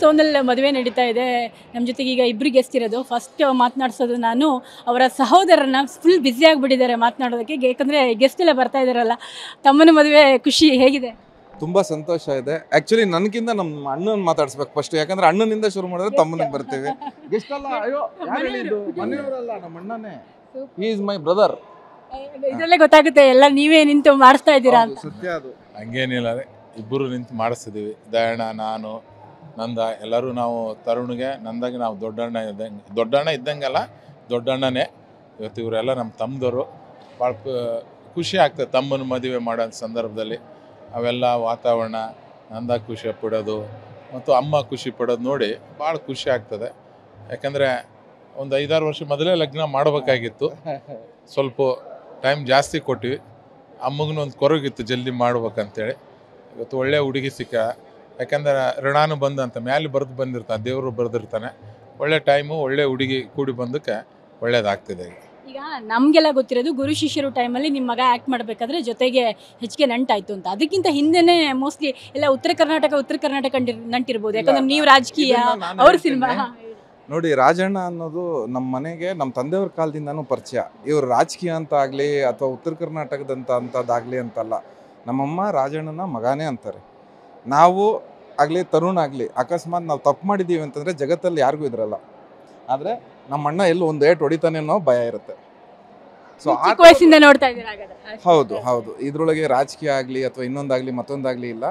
ಸೋನಲ್ಲಿ ಮದುವೆ ನಡೀತಾ ಇದೆ ನಮ್ಮ ಜೊತೆಗೆ ಈಗ ಇಬ್ಬರು ಗೆಸ್ಟ್ ಇರೋದು ಫಸ್ಟ್ ಮಾತನಾಡಿಸೋದು ನಾನು ಅವರ ಸಹೋದರನ ಫುಲ್ ಬ್ಯುಸಿ ಆಗಿಬಿಟ್ಟಿದ್ದಾರೆ ಮಾತನಾಡೋದಕ್ಕೆ ಯಾಕಂದರೆ ಗೆಸ್ಟ್ ಎಲ್ಲ ಬರ್ತಾ ಇದ್ದಾರಲ್ಲ ತಮ್ಮನ ಮದುವೆ ಖುಷಿ ಹೇಗಿದೆ ತುಂಬ ಸಂತೋಷ ಇದೆ ಆ್ಯಕ್ಚುಲಿ ನನಗಿಂತ ನಮ್ಮ ಅಣ್ಣನ ಮಾತಾಡಿಸ್ಬೇಕು ಫಸ್ಟ್ ಯಾಕಂದ್ರೆ ಅಣ್ಣನಿಂದ ಶುರು ಮಾಡಿದ್ರೆ ತಮ್ಮನಿಗೆ ಬರ್ತೀವಿ ಗೆಸ್ಟಲ್ಲ ಅಯ್ಯೋ ಮನೆಯವರಲ್ಲ ನಮ್ಮ ಅಣ್ಣನೇ ಮೈ ಬ್ರದರ್ ಇದರಲ್ಲೇ ಗೊತ್ತಾಗುತ್ತೆ ಎಲ್ಲ ನೀವೇ ನಿಂತು ಮಾಡಿಸ್ತಾ ಇದ್ದೀರಾ ಅದು ಹಂಗೇನಿಲ್ಲ ಇಬ್ಬರು ನಿಂತು ಮಾಡಿಸ್ತಿದ್ದೀವಿ ದಯಣ ನಾನು ನಂದ ಎಲ್ಲರೂ ನಾವು ತರುಣಿಗೆ ನಂದಾಗಿ ನಾವು ದೊಡ್ಡಣ್ಣ ಇದ್ದಂಗೆ ದೊಡ್ಡಣ್ಣ ಇದ್ದಂಗೆಲ್ಲ ದೊಡ್ಡಣ್ಣನೇ ಇವತ್ತು ಇವರೆಲ್ಲ ನಮ್ಮ ತಮ್ಮದವರು ಭಾಳ ಖುಷಿ ಆಗ್ತದೆ ತಮ್ಮನ ಮದುವೆ ಮಾಡೋ ಸಂದರ್ಭದಲ್ಲಿ ಅವೆಲ್ಲ ವಾತಾವರಣ ನಂದಾಗ ಖುಷಿ ಪಡೋದು ಮತ್ತು ಅಮ್ಮ ಖುಷಿ ಪಡೋದು ನೋಡಿ ಭಾಳ ಖುಷಿ ಆಗ್ತದೆ ಯಾಕಂದರೆ ಒಂದು ಐದಾರು ವರ್ಷ ಮೊದಲೇ ಲಗ್ನ ಮಾಡಬೇಕಾಗಿತ್ತು ಸ್ವಲ್ಪ ಟೈಮ್ ಜಾಸ್ತಿ ಕೊಟ್ಟಿವಿ ಅಮ್ಮಗೂ ಒಂದು ಕೊರಗಿತ್ತು ಜಲ್ದಿ ಮಾಡ್ಬೇಕಂತೇಳಿ ಇವತ್ತು ಒಳ್ಳೆಯ ಹುಡುಗಿ ಸಿಕ್ಕ ಯಾಕಂದ್ರೆ ಋಣಾನು ಬಂದಂತ ಮ್ಯಾಲೆ ಬರೆದು ಬಂದಿರ್ತಾನೆ ದೇವರು ಬರೆದಿರ್ತಾನೆ ಒಳ್ಳೆ ಟೈಮು ಒಳ್ಳೆ ಹುಡುಗಿ ಕೂಡಿ ಬಂದಕ್ಕೆ ಒಳ್ಳೇದಾಗ್ತಿದೆ ಈಗ ನಮಗೆಲ್ಲ ಗೊತ್ತಿರೋದು ಗುರು ಶಿಷ್ಯರು ಟೈಮಲ್ಲಿ ನಿಮ್ಮ ಮಗ ಆ್ಯಕ್ಟ್ ಮಾಡಬೇಕಾದ್ರೆ ಜೊತೆಗೆ ಹೆಚ್ಚಿಗೆ ನಂಟಾಯಿತು ಅಂತ ಅದಕ್ಕಿಂತ ಹಿಂದೆನೇ ಮೋಸ್ಟ್ಲಿ ಎಲ್ಲ ಉತ್ತರ ಕರ್ನಾಟಕ ಉತ್ತರ ಕರ್ನಾಟಕ ನಂಟಿರ್ಬೋದು ಯಾಕಂದ್ರೆ ನೀವು ರಾಜಕೀಯ ಅವ್ರ ಸಿನಿಮಾ ನೋಡಿ ರಾಜಣ್ಣ ಅನ್ನೋದು ನಮ್ಮ ಮನೆಗೆ ನಮ್ಮ ತಂದೆಯವ್ರ ಕಾಲದಿಂದನೂ ಪರಿಚಯ ಇವರು ರಾಜಕೀಯ ಅಂತ ಆಗಲಿ ಅಥವಾ ಉತ್ತರ ಕರ್ನಾಟಕದಂತ ಅಂಥದ್ದಾಗಲಿ ಅಂತಲ್ಲ ನಮ್ಮಮ್ಮ ರಾಜಣ್ಣನ ಮಗನೇ ಅಂತಾರೆ ನಾವು ಆಗಲಿ ತರುಣ್ ಆಗಲಿ ಅಕಸ್ಮಾತ್ ನಾವು ತಪ್ಪು ಮಾಡಿದ್ದೀವಿ ಅಂತಂದರೆ ಜಗತ್ತಲ್ಲಿ ಯಾರಿಗೂ ಇದ್ರಲ್ಲ ಆದರೆ ನಮ್ಮ ಅಣ್ಣ ಎಲ್ಲಿ ಒಂದು ಏಟ್ ಹೊಡಿತಾನೆ ಅನ್ನೋ ಭಯ ಇರುತ್ತೆ ಸೊ ಆ ನೋಡ್ತಾ ಇದ್ದೀರಾ ಹೌದು ಹೌದು ಇದರೊಳಗೆ ರಾಜಕೀಯ ಆಗಲಿ ಅಥವಾ ಇನ್ನೊಂದಾಗಲಿ ಮತ್ತೊಂದಾಗಲಿ ಇಲ್ಲ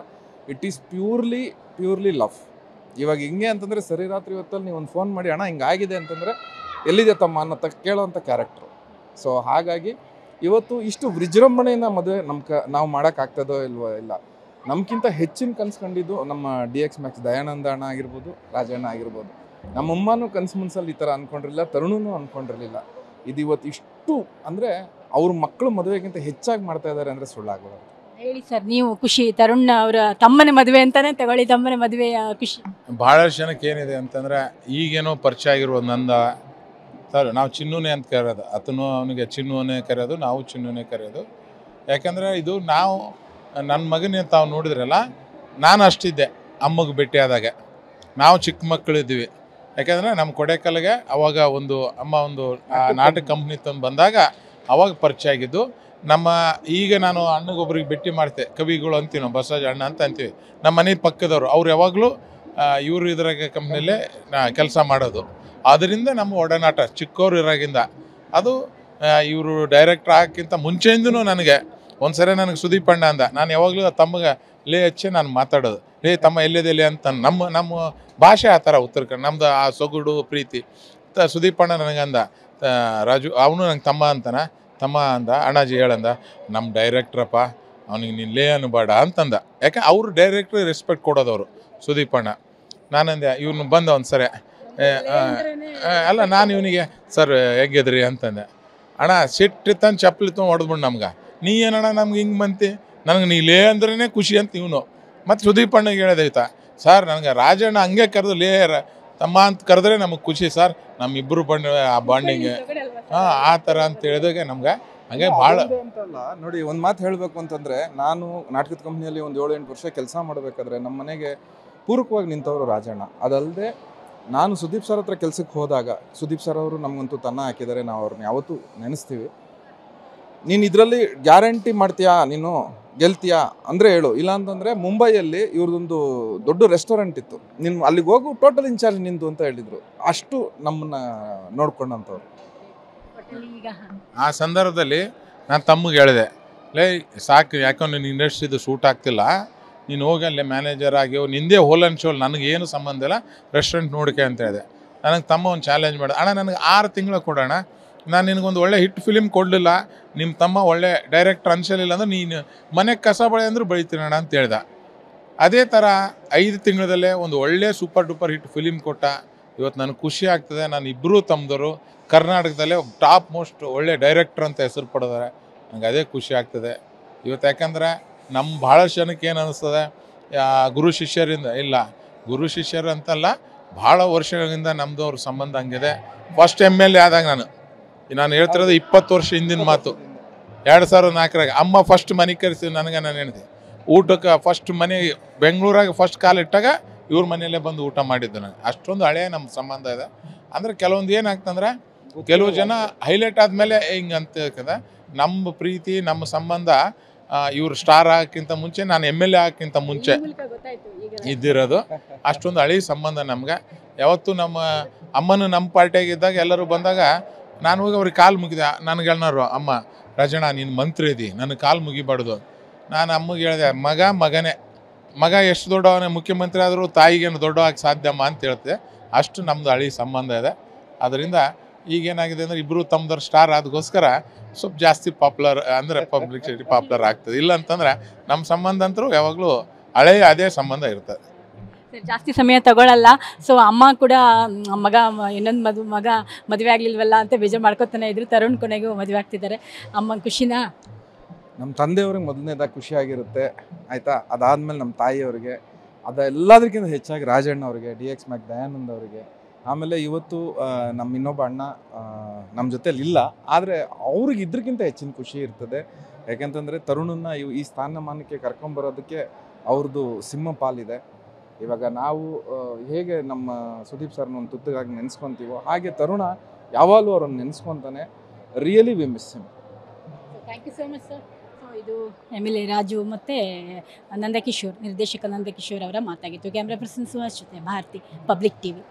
it is purely purely love ಇವಾಗ ಹಿಂಗೆ ಅಂತಂದರೆ ಸರಿ ರಾತ್ರಿ ಹೊತ್ತಲ್ಲಿ ನೀವು ಒಂದು ಫೋನ್ ಮಾಡಿ ಅಣ್ಣ ಆಗಿದೆ ಅಂತಂದರೆ ಎಲ್ಲಿದೆ ತಮ್ಮ ಅನ್ನೋ ತ ಕೇಳೋವಂಥ ಕ್ಯಾರೆಕ್ಟ್ರು ಸೊ ಹಾಗಾಗಿ ಇವತ್ತು ಇಷ್ಟು ವಿಜೃಂಭಣೆಯಿಂದ ಮದುವೆ ನಮ್ಮ ನಾವು ಮಾಡೋಕ್ಕಾಗ್ತದೋ ಇಲ್ವೋ ಇಲ್ಲ ನಮ್ಗಿಂತ ಹೆಚ್ಚಿನ ಕನಸು ಕಂಡಿದ್ದು ನಮ್ಮ ಡಿ ಎಕ್ಸ್ ಮ್ಯಾಕ್ಸ್ ದಯಾನಂದ ಅಣ್ಣ ಆಗಿರ್ಬೋದು ರಾಜಣ್ಣ ಆಗಿರ್ಬೋದು ನಮ್ಮಮ್ಮನೂ ಕನ್ಸು ಮನ್ಸಲ್ಲಿ ಈ ಥರ ಅಂದ್ಕೊಂಡಿರಲಿಲ್ಲ ತರುಣನು ಅಂದ್ಕೊಂಡಿರಲಿಲ್ಲ ಇದು ಇವತ್ತು ಇಷ್ಟು ಅಂದರೆ ಅವ್ರ ಮಕ್ಕಳು ಮದುವೆಗಿಂತ ಹೆಚ್ಚಾಗಿ ಮಾಡ್ತಾ ಇದ್ದಾರೆ ಅಂದರೆ ಸುಳ್ಳಾಗಬಾರ್ದು ಹೇಳಿ ಸರ್ ನೀವು ಖುಷಿ ತರುಣ್ ಅವರ ತಮ್ಮನ ಮದುವೆ ಅಂತಾನೆ ತಗೊಳ್ಳಿ ತಮ್ಮನ ಮದುವೆ ಖುಷಿ ಬಹಳಷ್ಟು ಜನಕ್ಕೆ ಏನಿದೆ ಅಂತಂದ್ರೆ ಈಗೇನೋ ಪರಿಚಯ ಆಗಿರುವ ನಂದ ಸರ್ ನಾವು ಚಿನ್ನುನೇ ಅಂತ ಕರೆಯೋದು ಅತನು ಅವನಿಗೆ ಚಿನ್ನುವನ್ನೇ ಕರೆಯೋದು ನಾವು ಚಿನ್ನುನೇ ಕರೆಯೋದು ಯಾಕಂದರೆ ಇದು ನಾವು ನನ್ನ ಮಗನ ತಾವು ನೋಡಿದ್ರಲ್ಲ ನಾನು ಅಷ್ಟಿದ್ದೆ ಅಮ್ಮಗೆ ಆದಾಗ ನಾವು ಚಿಕ್ಕ ಮಕ್ಕಳಿದ್ದೀವಿ ಯಾಕೆಂದರೆ ನಮ್ಮ ಕೊಡೇಕಲ್ಗೆ ಅವಾಗ ಒಂದು ಅಮ್ಮ ಒಂದು ನಾಟಕ ಕಂಪ್ನಿ ತಂದು ಬಂದಾಗ ಅವಾಗ ಪರಿಚಯ ಆಗಿದ್ದು ನಮ್ಮ ಈಗ ನಾನು ಅಣ್ಣಗೊಬ್ಬರಿಗೆ ಭೇಟಿ ಮಾಡ್ತೆ ಕವಿಗಳು ಅಂತೀವಿ ನಾವು ಅಣ್ಣ ಅಂತ ಅಂತೀವಿ ನಮ್ಮ ಮನೆ ಪಕ್ಕದವರು ಅವ್ರು ಯಾವಾಗಲೂ ಇವರು ಇದ್ರಾಗ ಕಂಪ್ನಿಯಲ್ಲೇ ಕೆಲಸ ಮಾಡೋದು ಅದರಿಂದ ನಮ್ಮ ಒಡನಾಟ ಚಿಕ್ಕವ್ರು ಇರೋಗಿಂದ ಅದು ಇವರು ಡೈರೆಕ್ಟ್ರ್ ಆಗೋಕ್ಕಿಂತ ಮುಂಚೆಯಿಂದನೂ ನನಗೆ ಒಂದು ಸರಿ ನನಗೆ ಸುದೀಪ್ ಅಣ್ಣ ಅಂದ ನಾನು ಯಾವಾಗಲೂ ತಮ್ಮಗೆ ಲೇ ಹಚ್ಚಿ ನಾನು ಮಾತಾಡೋದು ಲೇ ತಮ್ಮ ಎಲ್ಲಿದೆಲ್ಲಿ ಅಂತ ನಮ್ಮ ನಮ್ಮ ಭಾಷೆ ಆ ಥರ ಉತ್ತರ ಕನ್ನಡ ನಮ್ಮದು ಆ ಸೊಗುಡು ಪ್ರೀತಿ ತ ಸುದೀಪ್ ಅಣ್ಣ ನನಗಂದ ರಾಜು ಅವನು ನಂಗೆ ತಮ್ಮ ಅಂತಾನೆ ತಮ್ಮ ಅಂದ ಅಣ್ಣಾಜಿ ಹೇಳಂದ ನಮ್ಮ ಡೈರೆಕ್ಟ್ರಪ್ಪ ಅವನಿಗೆ ನೀನು ಲೇ ಬೇಡ ಅಂತಂದ ಯಾಕೆ ಅವರು ಡೈರೆಕ್ಟ್ರ್ ರೆಸ್ಪೆಕ್ಟ್ ಕೊಡೋದವರು ಸುದೀಪ್ ಅಣ್ಣ ನಾನಂದೆ ಇವನು ಬಂದ ಒಂದು ಸರಿ ಅಲ್ಲ ನಾನು ಇವನಿಗೆ ಸರ್ ಹೆಂಗಿದ್ರಿ ಅಂತಂದೆ ಅಣ್ಣ ಸಿಟ್ಟಿತ್ತಂದು ಚಪ್ಪಲಿ ತೊಗೊಂಡು ಹೊಡೆದ್ಬಿಡು ನಮ್ಗೆ ನೀ ಏನಣ್ಣ ನಮ್ಗೆ ಹಿಂಗೆ ಮಂತಿ ನನಗೆ ನೀ ಲೇ ಅಂದ್ರೇ ಖುಷಿ ಅಂತ ಇವನು ಮತ್ತು ಸುದೀಪ್ ಅಣ್ಣಗೆ ಹೇಳೋದೈತಾ ಸರ್ ನನಗೆ ರಾಜಣ್ಣ ಹಂಗೆ ಕರೆದು ಲೇ ತಮ್ಮ ಅಂತ ಕರೆದ್ರೆ ನಮಗೆ ಖುಷಿ ಸರ್ ಇಬ್ಬರು ಬಂಡ ಆ ಬಾಂಡಿಂಗ್ ಹಾಂ ಆ ಥರ ಅಂತ ಹೇಳಿದಾಗ ನಮ್ಗೆ ಹಂಗೆ ಭಾಳ ನೋಡಿ ಒಂದು ಮಾತು ಹೇಳಬೇಕು ಅಂತಂದರೆ ನಾನು ನಾಟಕದ ಕಂಪ್ನಿಯಲ್ಲಿ ಒಂದು ಏಳು ಎಂಟು ವರ್ಷ ಕೆಲಸ ಮಾಡಬೇಕಾದ್ರೆ ನಮ್ಮ ಮನೆಗೆ ಪೂರಕವಾಗಿ ನಿಂತವರು ರಾಜಣ್ಣ ಅದಲ್ಲದೆ ನಾನು ಸುದೀಪ್ ಸರ್ ಹತ್ರ ಕೆಲಸಕ್ಕೆ ಹೋದಾಗ ಸುದೀಪ್ ಸರ್ ಅವರು ನಮಗಂತೂ ತನ್ನ ಹಾಕಿದ್ದಾರೆ ನಾವು ಅವ್ರನ್ನ ಯಾವತ್ತೂ ನೆನೆಸ್ತೀವಿ ನೀನು ಇದರಲ್ಲಿ ಗ್ಯಾರಂಟಿ ಮಾಡ್ತೀಯಾ ನೀನು ಗೆಲ್ತೀಯಾ ಅಂದರೆ ಹೇಳು ಇಲ್ಲಾಂತಂದರೆ ಮುಂಬೈಯಲ್ಲಿ ಇವ್ರದೊಂದು ದೊಡ್ಡ ರೆಸ್ಟೋರೆಂಟ್ ಇತ್ತು ನಿನ್ನ ಅಲ್ಲಿಗೆ ಹೋಗು ಟೋಟಲ್ ಇನ್ಚಾರ್ಜ್ ನಿಂದು ಅಂತ ಹೇಳಿದರು ಅಷ್ಟು ನಮ್ಮನ್ನ ನೋಡ್ಕೊಂಡಂಥವ್ರು ಆ ಸಂದರ್ಭದಲ್ಲಿ ನಾನು ತಮ್ಮಗೆ ಹೇಳಿದೆ ಲೇ ಸಾಕು ಯಾಕೋ ನಿನ್ನ ಇಂಡಸ್ಟ್ರಿದು ಸೂಟ್ ಆಗ್ತಿಲ್ಲ ನೀನು ಹೋಗಿ ಅಲ್ಲಿ ಮ್ಯಾನೇಜರ್ ಆಗಿ ನಿಂದೇ ಹೋಲ್ ಆ್ಯಂಡ್ ಶೋಲ್ ನನಗೇನು ಸಂಬಂಧ ಇಲ್ಲ ರೆಸ್ಟೋರೆಂಟ್ ನೋಡಿಕೆ ಅಂತ ಹೇಳಿದೆ ನನಗೆ ತಮ್ಮ ಒಂದು ಚಾಲೆಂಜ್ ಮಾಡಿದೆ ಅಣ್ಣ ನನಗೆ ಆರು ತಿಂಗಳು ಕೊಡೋಣ ನಾನು ನಿನಗೊಂದು ಒಳ್ಳೆ ಹಿಟ್ ಫಿಲಿಮ್ ಕೊಡಲಿಲ್ಲ ನಿಮ್ಮ ತಮ್ಮ ಒಳ್ಳೆ ಡೈರೆಕ್ಟ್ರ್ ಅನ್ಸಲಿಲ್ಲ ಅಂದ್ರೆ ನೀನು ಮನೆಗೆ ಕಸ ಬಳೆ ಅಂದರೂ ಅಣ್ಣ ಅಂತ ಹೇಳ್ದ ಅದೇ ಥರ ಐದು ತಿಂಗಳದಲ್ಲೇ ಒಂದು ಒಳ್ಳೆ ಸೂಪರ್ ಡೂಪರ್ ಹಿಟ್ ಫಿಲಿಮ್ ಕೊಟ್ಟ ಇವತ್ತು ನನಗೆ ಖುಷಿ ಆಗ್ತದೆ ನಾನು ಇಬ್ಬರೂ ತಮ್ಮದರು ಕರ್ನಾಟಕದಲ್ಲೇ ಟಾಪ್ ಮೋಸ್ಟ್ ಒಳ್ಳೆ ಡೈರೆಕ್ಟ್ರ್ ಅಂತ ಹೆಸರು ಪಡೆದಾರೆ ನನಗೆ ಅದೇ ಖುಷಿ ಆಗ್ತದೆ ಇವತ್ತು ಯಾಕಂದರೆ ನಮ್ಮ ಭಾಳಷ್ಟು ಜನಕ್ಕೆ ಏನು ಅನ್ನಿಸ್ತದೆ ಗುರು ಶಿಷ್ಯರಿಂದ ಇಲ್ಲ ಗುರು ಶಿಷ್ಯರು ಅಂತಲ್ಲ ಭಾಳ ವರ್ಷಗಳಿಂದ ನಮ್ಮದು ಅವ್ರ ಸಂಬಂಧ ಹಂಗಿದೆ ಫಸ್ಟ್ ಎಮ್ ಎಲ್ ಎ ಆದಾಗ ನಾನು ನಾನು ಹೇಳ್ತಿರೋದು ಇಪ್ಪತ್ತು ವರ್ಷ ಹಿಂದಿನ ಮಾತು ಎರಡು ಸಾವಿರದ ನಾಲ್ಕರಾಗ ಅಮ್ಮ ಫಸ್ಟ್ ಮನೆ ಕರೆಸಿ ನನಗೆ ನಾನು ಹೇಳಿದೆ ಊಟಕ್ಕೆ ಫಸ್ಟ್ ಮನೆ ಬೆಂಗಳೂರಾಗ ಫಸ್ಟ್ ಕಾಲಿಟ್ಟಾಗ ಇವ್ರ ಮನೆಯಲ್ಲೇ ಬಂದು ಊಟ ಮಾಡಿದ್ದು ನನಗೆ ಅಷ್ಟೊಂದು ಹಳೆಯ ನಮ್ಮ ಸಂಬಂಧ ಇದೆ ಅಂದರೆ ಕೆಲವೊಂದು ಏನಾಗ್ತಂದ್ರೆ ಕೆಲವು ಜನ ಹೈಲೈಟ್ ಆದಮೇಲೆ ಹಿಂಗೆ ಅಂತ ನಮ್ಮ ಪ್ರೀತಿ ನಮ್ಮ ಸಂಬಂಧ ಇವರು ಸ್ಟಾರ್ ಆಗಕ್ಕಿಂತ ಮುಂಚೆ ನಾನು ಎಮ್ ಎಲ್ ಎ ಆಗಕ್ಕಿಂತ ಮುಂಚೆ ಇದ್ದಿರೋದು ಅಷ್ಟೊಂದು ಹಳೆಯ ಸಂಬಂಧ ನಮ್ಗೆ ಯಾವತ್ತು ನಮ್ಮ ಅಮ್ಮನ ನಮ್ಮ ಪಾರ್ಟಿಯಾಗಿದ್ದಾಗ ಎಲ್ಲರೂ ಬಂದಾಗ ನಾನು ಹೋಗಿ ಅವ್ರಿಗೆ ಕಾಲು ಮುಗಿದೆ ನನಗೆ ಅಮ್ಮ ರಜಣ ನೀನು ಮಂತ್ರಿ ಇದ್ದಿ ನನ್ನ ಕಾಲು ಮುಗಿಬಾರ್ದು ನಾನು ಅಮ್ಮಗೆ ಹೇಳಿದೆ ಮಗ ಮಗನೇ ಮಗ ಎಷ್ಟು ದೊಡ್ಡವನೇ ಮುಖ್ಯಮಂತ್ರಿ ಆದರೂ ತಾಯಿಗೇನು ದೊಡ್ಡವಾಗಿ ಸಾಧ್ಯಮ್ಮ ಅಂತ ಹೇಳ್ತೆ ಅಷ್ಟು ನಮ್ಮದು ಹಳಿ ಸಂಬಂಧ ಇದೆ ಅದರಿಂದ ಈಗೇನಾಗಿದೆ ಅಂದರೆ ಇಬ್ಬರು ತಮ್ಮದರ ಸ್ಟಾರ್ ಆದಗೋಸ್ಕರ ಸ್ವಲ್ಪ ಜಾಸ್ತಿ ಪಾಪ್ಯುಲರ್ ಅಂದರೆ ಪಬ್ಲಿಸಿಟಿ ಪಾಪ್ಯುಲರ್ ಆಗ್ತದೆ ಇಲ್ಲ ಅಂತಂದ್ರೆ ನಮ್ಮ ಸಂಬಂಧ ಅಂತರೂ ಯಾವಾಗಲೂ ಹಳೆಯ ಅದೇ ಸಂಬಂಧ ಇರ್ತದೆ ಜಾಸ್ತಿ ಸಮಯ ತಗೊಳ್ಳಲ್ಲ ಸೊ ಅಮ್ಮ ಕೂಡ ಮಗ ಇನ್ನೊಂದು ಮದು ಮಗ ಮದುವೆ ಆಗಲಿಲ್ವಲ್ಲ ಅಂತ ಬೇಜಾರು ಮಾಡ್ಕೋತಾನೆ ಇದ್ರು ತರುಣ್ ಕೊನೆಗೂ ಮದುವೆ ಆಗ್ತಿದ್ದಾರೆ ಅಮ್ಮ ಖುಷಿನಾ ನಮ್ಮ ತಂದೆಯವ್ರಿಗೆ ಮೊದಲನೇದಾಗ ಖುಷಿಯಾಗಿರುತ್ತೆ ಆಯಿತಾ ಅದಾದ್ಮೇಲೆ ನಮ್ಮ ತಾಯಿಯವ್ರಿಗೆ ಎಲ್ಲದಕ್ಕಿಂತ ಹೆಚ್ಚಾಗಿ ರಾಜಣ್ಣ ಅವರಿಗೆ ಡಿ ಎಕ್ಸ್ ಮ್ಯಾಕ್ ದಯಾನಂದ್ ಅವರಿಗೆ ಆಮೇಲೆ ಇವತ್ತು ನಮ್ಮ ಇನ್ನೊಬ್ಬ ಅಣ್ಣ ನಮ್ಮ ಜೊತೆಲಿ ಇಲ್ಲ ಆದರೆ ಅವ್ರಿಗೆ ಇದ್ರಕ್ಕಿಂತ ಹೆಚ್ಚಿನ ಖುಷಿ ಇರ್ತದೆ ಯಾಕೆಂತಂದರೆ ತರುಣನ್ನ ಇವು ಈ ಸ್ಥಾನಮಾನಕ್ಕೆ ಕರ್ಕೊಂಬರೋದಕ್ಕೆ ಅವ್ರದ್ದು ಸಿಂಹ ಪಾಲಿದೆ ಇವಾಗ ನಾವು ಹೇಗೆ ನಮ್ಮ ಸುದೀಪ್ ಸರ್ನ ಒಂದು ತುತ್ತಗಾಗಿ ನೆನ್ಸ್ಕೊಂತೀವೋ ಹಾಗೆ ತರುಣ ಯಾವಾಗಲೂ ಅವ್ರನ್ನ ನೆನೆಸ್ಕೊಂತಾನೆ really we miss him thank you so much sir so ಇದು ಎಮ್ ಎಲ್ ಎ ರಾಜು ಮತ್ತು ನಂದಕಿಶೋರ್ ನಿರ್ದೇಶಕ ನಂದಕಿಶೋರ್ ಅವರ ಮಾತಾಗಿತ್ತು ಕ್ಯಾಮ್ರಾ ಪರ್ಸನ್ ಸುಭಾಷ್ ಜೊತೆ ಭಾರತಿ ಪಬ್ಲಿಕ್ ಟಿ ವಿ